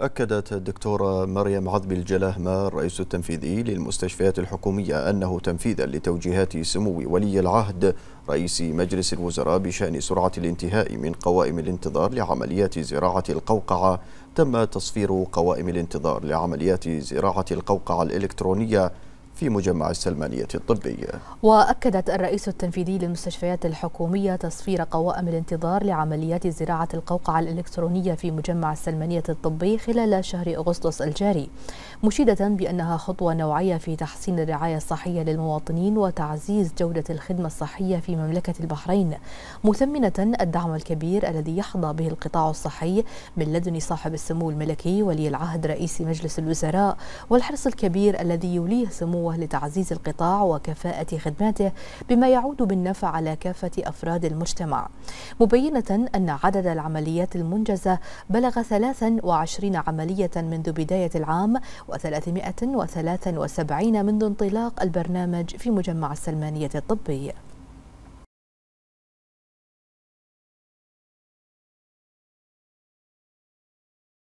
أكدت الدكتورة مريم عذبي الجلاهمة الرئيس التنفيذي للمستشفيات الحكومية أنه تنفيذا لتوجيهات سمو ولي العهد رئيس مجلس الوزراء بشأن سرعة الانتهاء من قوائم الانتظار لعمليات زراعة القوقعة تم تصفير قوائم الانتظار لعمليات زراعة القوقعة الإلكترونية في مجمع السلمانية الطبية وأكدت الرئيس التنفيذي للمستشفيات الحكومية تصفير قوائم الانتظار لعمليات زراعة القوقعة الإلكترونية في مجمع السلمانية الطبي خلال شهر أغسطس الجاري مشيدة بأنها خطوة نوعية في تحسين الرعاية الصحية للمواطنين وتعزيز جودة الخدمة الصحية في مملكة البحرين مثمنة الدعم الكبير الذي يحظى به القطاع الصحي من لدن صاحب السمو الملكي ولي العهد رئيس مجلس الوزراء والحرص الكبير الذي يوليه سمو التنوه لتعزيز القطاع وكفاءة خدماته بما يعود بالنفع على كافة أفراد المجتمع مبينة أن عدد العمليات المنجزة بلغ 23 عملية منذ بداية العام و373 منذ انطلاق البرنامج في مجمع السلمانية الطبي